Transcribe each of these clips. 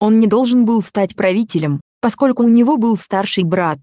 Он не должен был стать правителем, поскольку у него был старший брат.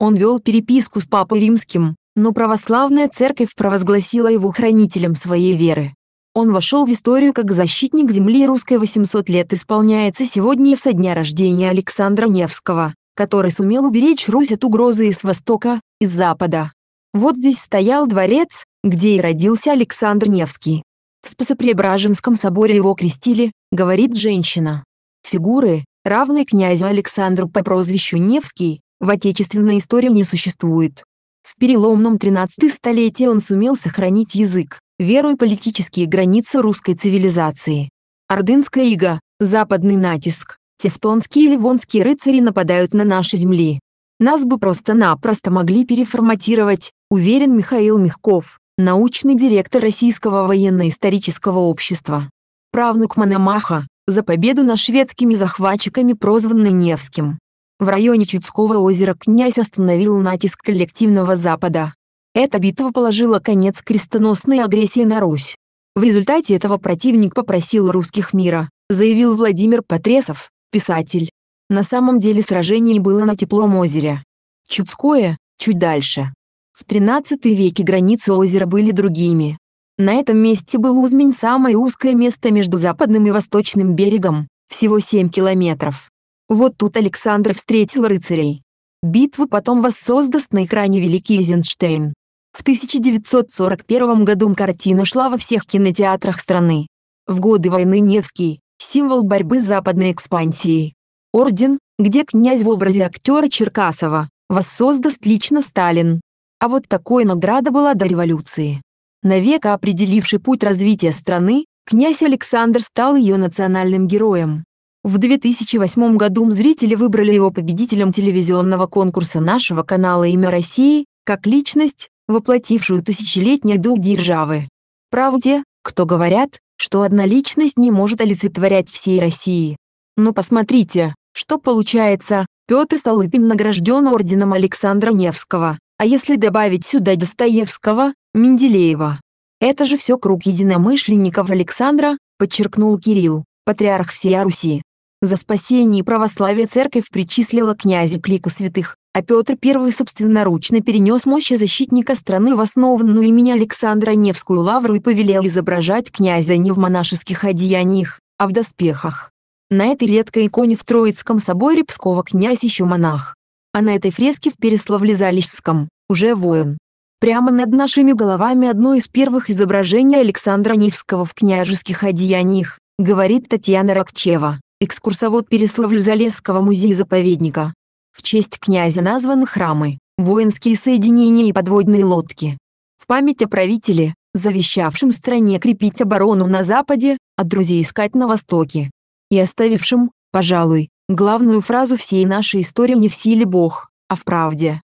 Он вел переписку с папой римским, но православная церковь провозгласила его хранителем своей веры. Он вошел в историю как защитник земли русской 800 лет исполняется сегодня со дня рождения Александра Невского, который сумел уберечь Русь от угрозы из востока, и запада. Вот здесь стоял дворец, где и родился Александр Невский. В Спасопреображенском соборе его крестили, говорит женщина. Фигуры, равной князю Александру по прозвищу Невский, в отечественной истории не существует. В переломном 13 столетии он сумел сохранить язык, веру и политические границы русской цивилизации. Ордынская ига, западный натиск, тевтонские и ливонские рыцари нападают на наши земли. Нас бы просто-напросто могли переформатировать, уверен Михаил Мягков, научный директор Российского военно-исторического общества. Правнук Мономаха, за победу над шведскими захватчиками, прозванной Невским. В районе Чудского озера князь остановил натиск коллективного Запада. Эта битва положила конец крестоносной агрессии на Русь. В результате этого противник попросил русских мира, заявил Владимир Потресов, писатель. На самом деле сражение было на теплом озере. Чудское, чуть дальше. В XIII веке границы озера были другими. На этом месте был Узмень самое узкое место между западным и восточным берегом, всего 7 километров. Вот тут Александр встретил рыцарей. Битву потом воссоздаст на экране Великий Эйзенштейн. В 1941 году картина шла во всех кинотеатрах страны. В годы войны Невский – символ борьбы с западной экспансией. Орден, где князь в образе актера Черкасова, воссоздаст лично Сталин. А вот такой награда была до революции навека определивший путь развития страны, князь Александр стал ее национальным героем. В 2008 году зрители выбрали его победителем телевизионного конкурса нашего канала «Имя России» как личность, воплотившую тысячелетний дух державы. Правде, кто говорят, что одна личность не может олицетворять всей России. Но посмотрите, что получается, Петр Столыпин награжден орденом Александра Невского, а если добавить сюда Достоевского, Менделеева. Это же все круг единомышленников Александра, подчеркнул Кирилл, патриарх всея Руси. За спасение православия церковь причислила князя к лику святых, а Петр I собственноручно перенес мощи защитника страны в основанную имени Александра Невскую лавру и повелел изображать князя не в монашеских одеяниях, а в доспехах. На этой редкой иконе в Троицком соборе Пскова князь еще монах. А на этой фреске в Переславле-Залежском, уже воин. Прямо над нашими головами одно из первых изображений Александра Невского в княжеских одеяниях, говорит Татьяна Рокчева, экскурсовод Переславль-Залесского музея-заповедника. В честь князя названы храмы, воинские соединения и подводные лодки. В память о правителе, завещавшем стране крепить оборону на Западе, а друзей искать на Востоке. И оставившим, пожалуй, главную фразу всей нашей истории не в силе Бог, а в правде.